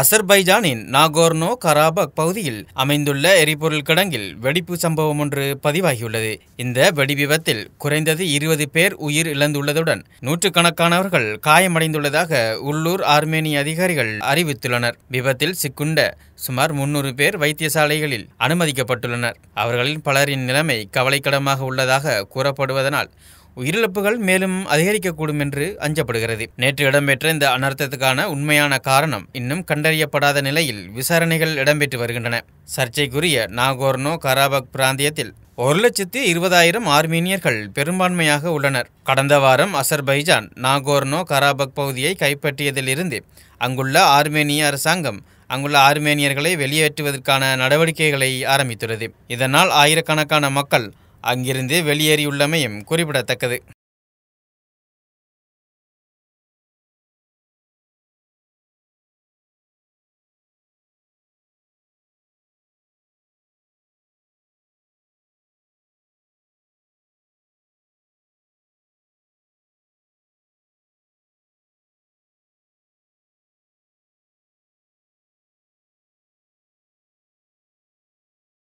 அசர்பைஜானின் நாகோர்னோ Karabakh பகுதியில் அமைந்துள்ள எரிபொருள் கிடங்கில் வெடிப்பு சம்பவம் ஒன்று பதிவாகியுள்ளது இந்த வெடி விபத்தில் குறைந்தது இருபது பேர் உயிர் இழந்துள்ளதுடன் நூற்றுக்கணக்கானவர்கள் காயமடைந்துள்ளதாக உள்ளூர் ஆர்மேனிய அதிகாரிகள் அறிவித்துள்ளனர் விபத்தில் சிக்குண்ட சுமார் முன்னூறு பேர் வைத்தியசாலைகளில் அனுமதிக்கப்பட்டுள்ளனர் அவர்களின் பலரின் நிலைமை கவலைக்கிடமாக உள்ளதாக கூறப்படுவதனால் உயிரிழப்புகள் மேலும் அதிகரிக்கக்கூடும் என்று அஞ்சப்படுகிறது நேற்று இடம்பெற்ற இந்த அனர்த்தத்துக்கான உண்மையான காரணம் இன்னும் கண்டறியப்படாத நிலையில் விசாரணைகள் இடம்பெற்று வருகின்றன சர்ச்சைக்குரிய நாகோர்னோ கராபக் பிராந்தியத்தில் ஒரு லட்சத்தி இருபதாயிரம் ஆர்மீனியர்கள் பெரும்பான்மையாக உள்ளனர் கடந்த வாரம் அசர்பைஜான் நாகோர்னோ கராபக் பகுதியை கைப்பற்றியதிலிருந்து அங்குள்ள ஆர்மேனிய அரசாங்கம் அங்குள்ள ஆர்மேனியர்களை வெளியேற்றுவதற்கான நடவடிக்கைகளை ஆரம்பித்துள்ளது இதனால் ஆயிரக்கணக்கான மக்கள் அங்கிருந்து வெளியேறியுள்ளமையும் குறிப்பிடத்தக்கது